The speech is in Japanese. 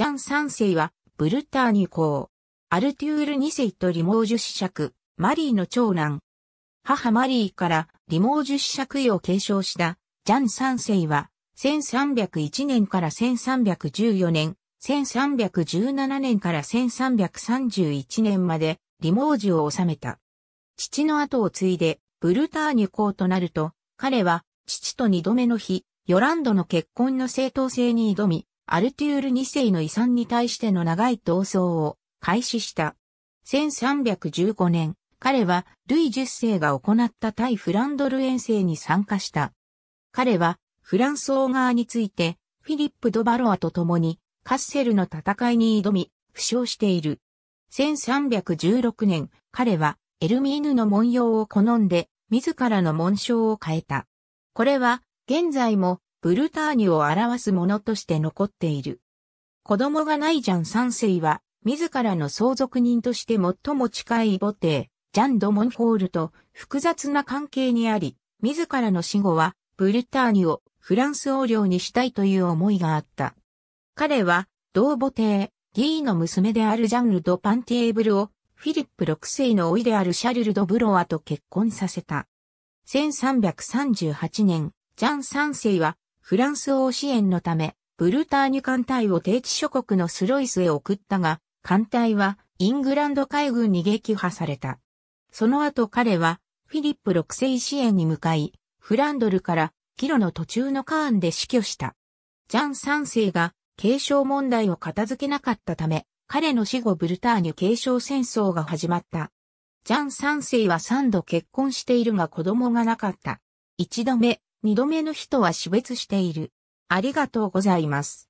ジャン三世は、ブルターニュ公。アルテュール二世とリモージュ子爵、マリーの長男。母マリーからリモージュ子爵位を継承したジャン三世は、1301年から1314年、1317年から1331年までリモージュを治めた。父の後を継いで、ブルターニュ公となると、彼は、父と二度目の日、ヨランドの結婚の正当性に挑み、アルテュール2世の遺産に対しての長い闘争を開始した。1315年、彼はルイ10世が行った対フランドル遠征に参加した。彼はフランス王側についてフィリップ・ド・バロアと共にカッセルの戦いに挑み、負傷している。1316年、彼はエルミーヌの文様を好んで自らの紋章を変えた。これは現在もブルターニュを表すものとして残っている。子供がないジャン三世は、自らの相続人として最も近い母帝、ジャン・ド・モンフォールと複雑な関係にあり、自らの死後は、ブルターニュをフランス王領にしたいという思いがあった。彼は、同母帝、ギーの娘であるジャンル・ド・パンティエーブルを、フィリップ六世のいであるシャルル・ド・ブロワと結婚させた。1338年、ジャン三世はフランス王支援のため、ブルターニュ艦隊を低地諸国のスロイスへ送ったが、艦隊はイングランド海軍に撃破された。その後彼はフィリップ六世支援に向かい、フランドルからキロの途中のカーンで死去した。ジャン三世が継承問題を片付けなかったため、彼の死後ブルターニュ継承戦争が始まった。ジャン三世は三度結婚しているが子供がなかった。一度目、二度目の人は死別している。ありがとうございます。